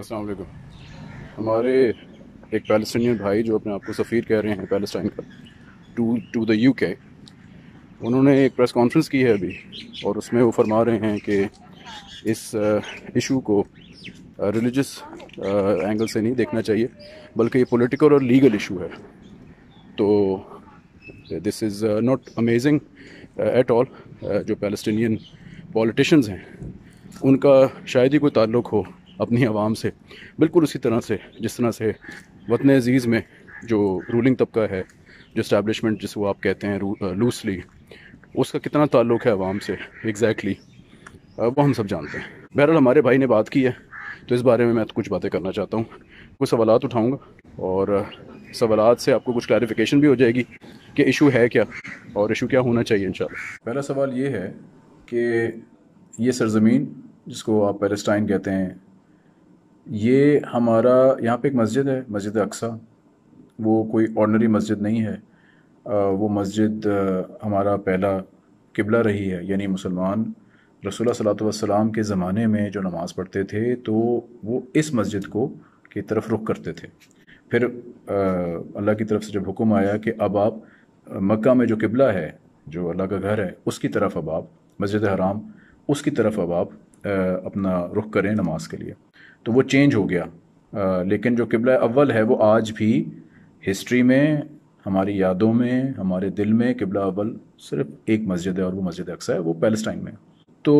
अस्सलाम वालेकुम हमारे एक पैलेस्टीनियन भाई जो अपने आप को सफ़ीर कह रहे हैं पैलेस्टाइन का टू टू द यू के उन्होंने एक प्रेस कॉन्फ्रेंस की है अभी और उसमें वो फरमा रहे हैं कि इस इशू uh, को रिलीजस uh, एंगल uh, से नहीं देखना चाहिए बल्कि ये पॉलिटिकल और लीगल इशू है तो this is not amazing at all जो पैलेस्टीनियन पॉलिटिशन्स हैं उनका शायद ही कोई ताल्लुक हो अपनी आवाम से बिल्कुल उसी तरह से जिस तरह से वतन अजीज़ में जो रूलिंग तबका है जो जिस जिसको आप कहते हैं लूसली उसका कितना ताल्लुक है आवाम से एग्जैक्टली exactly, वो हम सब जानते हैं बहरहाल हमारे भाई ने बात की है तो इस बारे में मैं तो कुछ बातें करना चाहता हूँ कुछ सवाल उठाऊँगा और सवालत से आपको कुछ क्लैरिफिकेशन भी हो जाएगी कि इशू है क्या और इशू क्या होना चाहिए इन पहला सवाल ये है कि ये सरजमीन जिसको आप पैलेस्टाइन कहते हैं ये हमारा यहाँ पे एक मस्जिद है मस्जिद अक्सा वो कोई ऑर्डनरी मस्जिद नहीं है वो मस्जिद हमारा पहला किबला रही है यानी मुसलमान रसोल्ला सलाम के ज़माने में जो नमाज़ पढ़ते थे तो वो इस मस्जिद को की तरफ रुख करते थे फिर अल्लाह की तरफ से जब हुक्म आया कि अब आप मक्का में जो किबला है जो अल्लाह का घर है उसकी तरफ अब आप मस्जिद हराम उसकी तरफ अब आप अपना रुख करें नमाज के लिए तो वो चेंज हो गया लेकिन जो किबला अव्वल है वो आज भी हिस्ट्री में हमारी यादों में हमारे दिल में किबला अव्वल सिर्फ एक मस्जिद है और वो मस्जिद अक्सर है वो पैलेस्टाइन में तो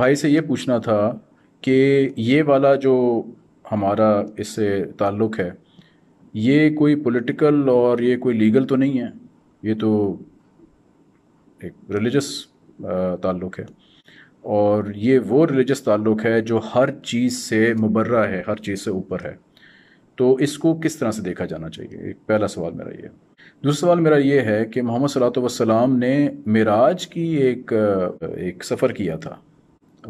भाई से ये पूछना था कि ये वाला जो हमारा इससे ताल्लुक़ है ये कोई पॉलिटिकल और ये कोई लीगल तो नहीं है ये तो एक रिलीजस ताल्लुक़ है और ये वो रिलीजस ताल्लुक़ है जो हर चीज़ से मुबर्रा है हर चीज़ से ऊपर है तो इसको किस तरह से देखा जाना चाहिए एक पहला सवाल मेरा ये दूसरा सवाल मेरा ये है कि मोहम्मद सलात वसलाम ने मराज की एक एक सफ़र किया था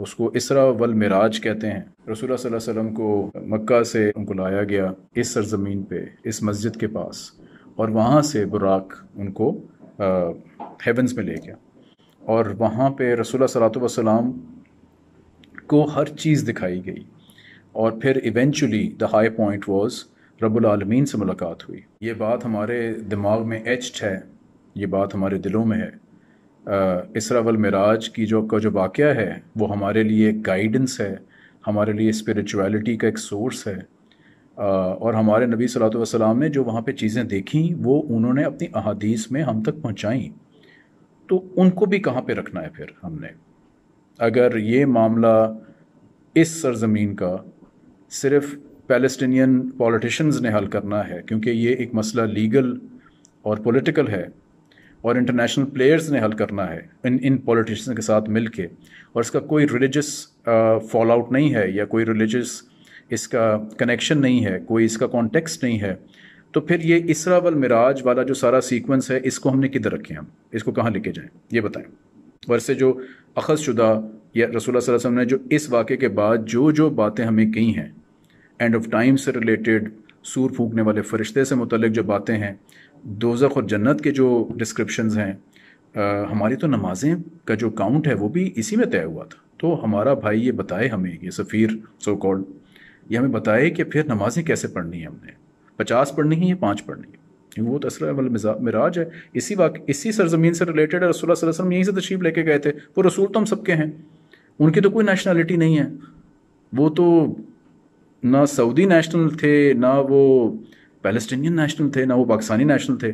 उसको इसरा वल मराज कहते हैं रसूल वसम को मक्का से उनको लाया गया इस सरजमीन पे इस मस्जिद के पास और वहाँ से बुराक उनको हेवंस में ले गया और वहाँ पे रसूल सलात वसलाम को हर चीज़ दिखाई गई और फिर eventually the high point was रब्बुल आलमीन से मुलाकात हुई ये बात हमारे दिमाग में एचड है ये बात हमारे दिलों में है इसरा वल मराज की जो का जो वाक़ है वो हमारे लिए गाइडेंस है हमारे लिए स्पिरिचुअलिटी का एक सोर्स है आ, और हमारे नबी सलात वसलाम ने जो वहाँ पे चीज़ें देखी वो उन्होंने अपनी अहादीस में हम तक पहुँचाई तो उनको भी कहाँ पे रखना है फिर हमने अगर ये मामला इस सरजमीन का सिर्फ पैलेस्टीनियन पॉलिटिशियंस ने हल करना है क्योंकि ये एक मसला लीगल और पॉलिटिकल है और इंटरनेशनल प्लेयर्स ने हल करना है इन इन पॉलिटिशन के साथ मिल के और इसका कोई रिलीजस फॉल आउट नहीं है या कोई रिलीजस इसका कनेक्शन नहीं है कोई इसका कॉन्टेक्स्ट नहीं है तो फिर ये इसरा वल मिराज वाला जो सारा सीक्वेंस है इसको हमने किधर रखे हम इसको कहाँ लेके जाएँ ये बताएं वरसे जो अखज़ शुदा या रसूल वसम ने जो इस वाक़े के बाद जो जो बातें हमें कही हैं एंड ऑफ टाइम से रिलेटेड सूर फूकने वाले फ़रिश्ते से मुतलक जो बातें हैं दोजख और जन्नत के जो डिस्क्रिप्शन हैं आ, हमारी तो नमाजें का जो काउंट है वो भी इसी में तय हुआ था तो हमारा भाई ये बताए हमें ये सफ़ीर सो कॉल्ड ये हमें बताए कि फिर नमाज़ें कैसे पढ़नी है हमने पचास पढ़नी है या पाँच पढ़नी है वो तो मिजा मिराज है इसी वाक इसी सरजमीन से रिलेटेड है रसूल वसलम यहीं से तशरीफ लेके गए थे वो रसूल तो हम सबके हैं उनकी तो कोई नेशनलिटी नहीं है वो तो ना सऊदी नेशनल थे ना वो पैलेस्टीनियन नेशनल थे ना वो पाकिस्तानी नेशनल थे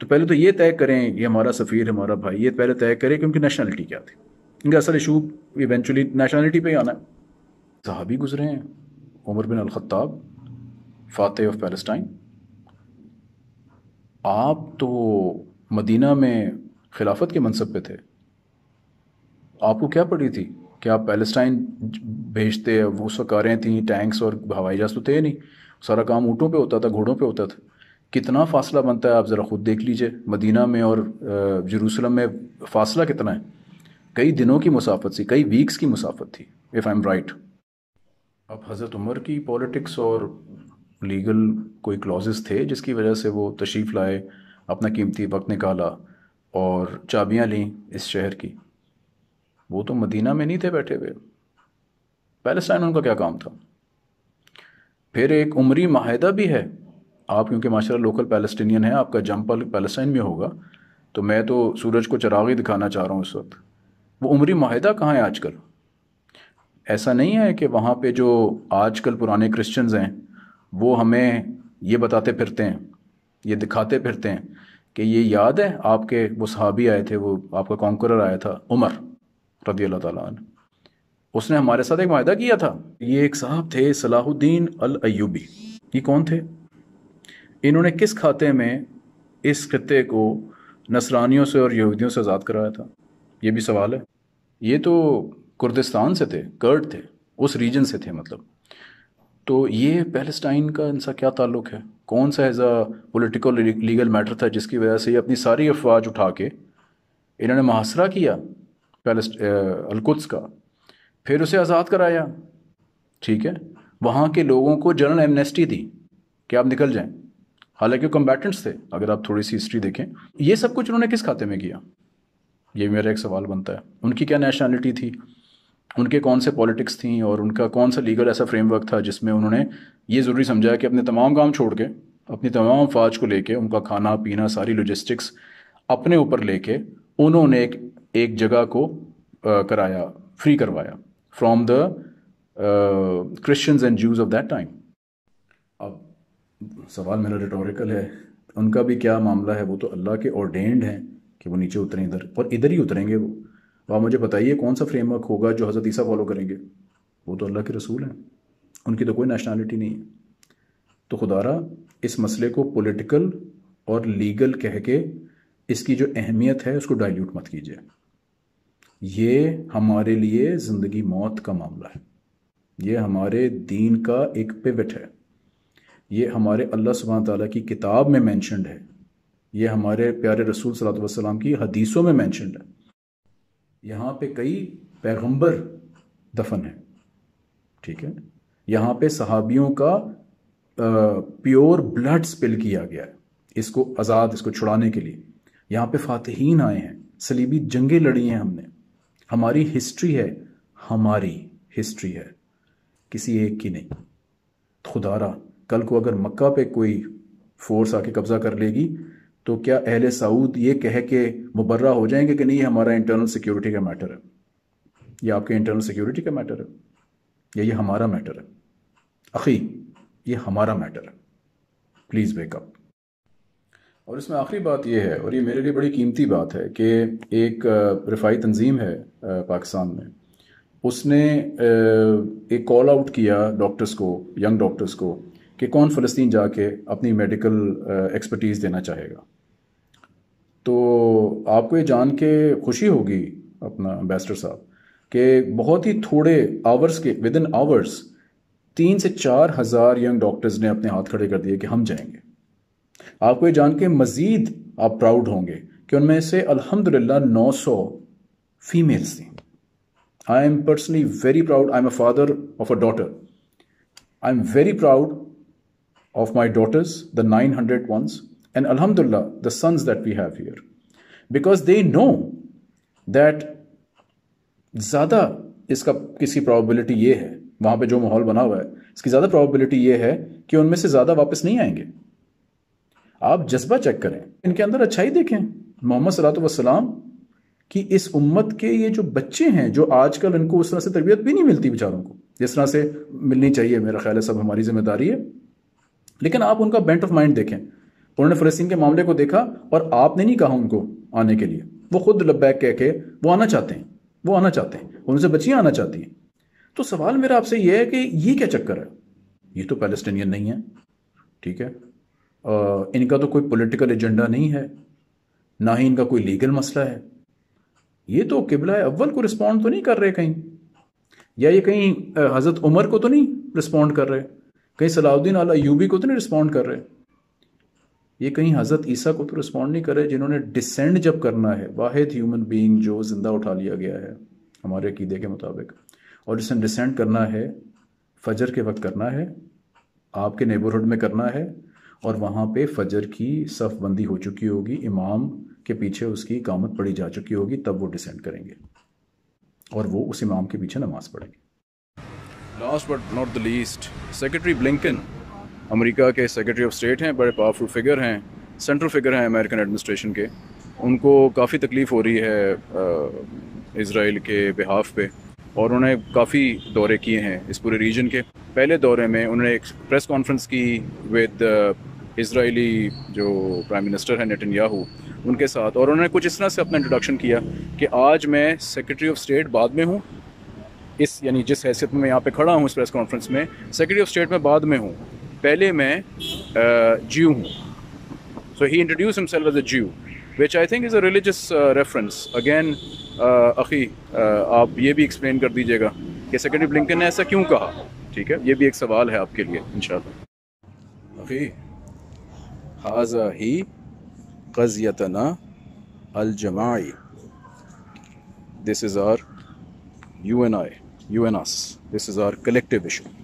तो पहले तो ये तय करें ये हमारा सफ़ीर हमारा भाई ये पहले तय करें कि उनकी नेशनलिटी क्या थी इनका असल इशू इवेंचुअली नेशनलिटी पर ही आना है साहबी गुजरे हैं उमर बिन अलखताब फाते ऑफ पैलेस्टाइन आप तो मदीना में खिलाफत के मनसब पे थे आपको क्या पड़ी थी क्या आप पैलेस्टाइन भेजते वो सकारें थी टैंक्स और हवाई जहाज तो थे नहीं सारा काम ऊँटों पे होता था घोड़ों पे होता था कितना फासला बनता है आप ज़रा ख़ुद देख लीजिए मदीना में और जरूसलम में फासला कितना है कई दिनों की मुसाफत थी कई वीक्स की मुसाफत थी इफ़ आई एम राइट अब हज़रत उमर की पॉलिटिक्स और लीगल कोई क्लॉजेस थे जिसकी वजह से वो तशरीफ़ लाए अपना कीमती वक्त निकाला और चाबियाँ लीं इस शहर की वो तो मदीना में नहीं थे बैठे हुए पैलेस्टाइन उनका क्या काम था फिर एक उमरी माहिदा भी है आप क्योंकि माशा लोकल पैलेस्टीनियन हैं आपका जम्पल पैलेस्टाइन में होगा तो मैं तो सूरज को ही दिखाना चाह रहा हूँ उस वक्त वो उमरी माहिदा कहाँ है आजकल ऐसा नहीं है कि वहाँ पे जो आजकल पुराने क्रिश्चियंस हैं वो हमें ये बताते फिरते हैं ये दिखाते फिरते हैं कि ये याद है आपके वो सहाबी आए थे वो आपका कॉन्करर आया था उमर रदी अल्लाह ताला उसने हमारे साथ एक वायदा किया था ये एक साहब थे सलाहुद्दीन अल अयूबी ये कौन थे इन्होंने किस खाते में इस खत्े को नसरानियों से और यहूदियों से आज़ाद कराया था ये भी सवाल है ये तो कुर्दिस्तान से थे कर्ड थे उस रीजन से थे मतलब तो ये पैलेस्टाइन का इनसा क्या ताल्लुक़ है कौन सा as a political legal matter था जिसकी वजह से ये अपनी सारी अफवाज उठा के इन्होंने मुहासरा किया पैलेस्ट अलकुद्स का फिर उसे आज़ाद कराया ठीक है वहाँ के लोगों को जनरल एमनेस्टी दी कि आप निकल जाएं हालांकि कम्बैटेंट्स थे अगर आप थोड़ी सी हिस्ट्री देखें ये सब कुछ उन्होंने किस खाते में किया ये मेरा एक सवाल बनता है उनकी क्या नेशनैलिटी थी उनके कौन से पॉलिटिक्स थी और उनका कौन सा लीगल ऐसा फ्रेमवर्क था जिसमें उन्होंने ये ज़रूरी समझा कि अपने तमाम काम छोड़ के अपनी तमाम फौज को लेके उनका खाना पीना सारी लॉजिस्टिक्स अपने ऊपर लेके उन्होंने एक एक जगह को आ, कराया फ्री करवाया from the Christians and Jews of that time अब सवाल मेरा रिटोरिकल है उनका भी क्या मामला है वो तो अल्लाह के ऑर्डेंड हैं कि वो नीचे उतरें इधर और इधर ही उतरेंगे वो तो आप मुझे बताइए कौन सा फ्रेमवर्क होगा जो हज़रत ईसा फॉलो करेंगे वो तो अल्लाह के रसूल हैं उनकी तो कोई नेशनैलिटी नहीं है तो खुदारा इस मसले को पॉलिटिकल और लीगल कह के इसकी जो अहमियत है उसको डाइल्यूट मत कीजिए ये हमारे लिए ज़िंदगी मौत का मामला है ये हमारे दीन का एक पिवट है ये हमारे अल्लाह सुबह ताली की किताब में मैंशनड है ये हमारे प्यारे रसूल सलात वसलाम की हदीसों में मैंशनड है यहाँ पे कई पैगंबर दफन है ठीक है यहाँ पे सहाबियों का प्योर ब्लड स्पिल किया गया है इसको आज़ाद इसको छुड़ाने के लिए यहाँ पे फातहीन आए हैं सलीबी जंगें लड़ी हैं हमने हमारी हिस्ट्री है हमारी हिस्ट्री है किसी एक की नहीं खुदारा कल को अगर मक्का पे कोई फोर्स आके कब्ज़ा कर लेगी तो क्या अहल सऊद ये कह के मुबर्रा हो जाएंगे कि नहीं हमारा इंटरनल सिक्योरिटी का मैटर है ये आपके इंटरनल सिक्योरिटी का मैटर है या ये हमारा मैटर है अखी ये हमारा मैटर है प्लीज़ बेकअप और इसमें आखिरी बात यह है और ये मेरे लिए बड़ी कीमती बात है कि एक रिफाई तंजीम है पाकिस्तान में उसने एक कॉल आउट किया डॉक्टर्स को यंग डॉक्टर्स को कि कौन फ़लस्तीन जाके अपनी मेडिकल एक्सपर्टीज़ देना चाहेगा तो आपको ये जान के खुशी होगी अपना एम्बेसडर साहब कि बहुत ही थोड़े आवर्स के विद इन आवर्स तीन से चार हज़ार यंग डॉक्टर्स ने अपने हाथ खड़े कर दिए कि हम जाएंगे आपको ये जान के मज़ीद आप प्राउड होंगे कि उनमें से अल्हम्दुलिल्लाह 900 फीमेल्स थी I am personally very proud I am a father of a daughter I am very proud of my daughters the nine hundred ones and Alhamdulillah, the sons that we have here. Because they know that ज़्यादा इसका किसी probability ये है वहाँ पे जो माहौल बना हुआ है इसकी ज़्यादा प्रॉबिलिटी ये है कि उनमें से ज़्यादा वापस नहीं आएंगे आप जज्बा चेक करें इनके अंदर अच्छाई देखें मोहम्मद सलात वसलाम कि इस उम्मत के ये जो बच्चे हैं जो आजकल इनको उस तरह से तरबियत भी नहीं मिलती बेचारों को जिस तरह से मिलनी चाहिए मेरा ख्याल है सब हमारी जिम्मेदारी है लेकिन आप उनका बेंट ऑफ माइंड देखें उन्होंने फ़लस्तीन के मामले को देखा और आपने नहीं कहा उनको आने के लिए वो खुद लब्बैक कह के वो आना चाहते हैं वो आना चाहते हैं उनसे बच्चियाँ आना चाहती हैं तो सवाल मेरा आपसे ये है कि ये क्या चक्कर है ये तो पैलेस्टीनियन नहीं है ठीक है आ, इनका तो कोई पॉलिटिकल एजेंडा नहीं है ना ही इनका कोई लीगल मसला है ये तो किबला अव्वल को रिस्पॉन्ड तो नहीं कर रहे कहीं या ये कहीं हज़रत उमर को तो नहीं रिस्पॉन्ड कर रहे कहीं सलाउद्दीन अला यूबी को तो नहीं रिस्पॉन्ड कर रहे ये कहीं हज़रत ईसा को तो रिस्पॉन्ड नहीं करे जिन्होंने डिसेंड जब करना है वाहिद ह्यूमन बीइंग जो ज़िंदा उठा लिया गया है हमारे अकीदे के मुताबिक और जिसने डिसेंड करना है फजर के वक्त करना है आपके नेबरहुड में करना है और वहाँ पे फजर की सफ़बंदी हो चुकी होगी इमाम के पीछे उसकी इकामत पड़ी जा चुकी होगी तब वो डिसेंड करेंगे और वो उस इमाम के पीछे नमाज़ पढ़ेंगे last but not the least secretary Blinken America के सेक्रेटरी ऑफ स्टेट हैं बड़े पावरफुल फिगर हैं सेंट्रल फिगर हैं अमेरिकन एडमिनिस्ट्रेशन के उनको काफ़ी तकलीफ़ हो रही है इसराइल के बिहाफ पे और उन्होंने काफ़ी दौरे किए हैं इस पूरे रीजन के पहले दौरे में उन्होंने एक प्रेस कॉन्फ्रेंस की विद इसराइली जो प्राइम मिनिस्टर है नितिन याहू उनके साथ और उन्होंने कुछ इस तरह से अपना इंट्रोडक्शन किया कि आज मैं सेक्रेटरी ऑफ स्टेट बाद में हूँ इस यानी जिस हैसियत में मैं यहाँ पे खड़ा हूँ इस प्रेस कॉन्फ्रेंस में सेक्रेटरी ऑफ स्टेट में बाद में हूँ पहले मैं ज्यू हूँ so he introduce himself as a Jew which I think is a religious reference again अखी आप ये भी एक्सप्लेन कर दीजिएगा कि सेक्रेटरी ब्लिंकन ने ऐसा क्यों कहा ठीक है ये भी एक सवाल है आपके लिए इन शी हाजा ही कजियतना अलजमाई this is our U N I U N as this is our collective issue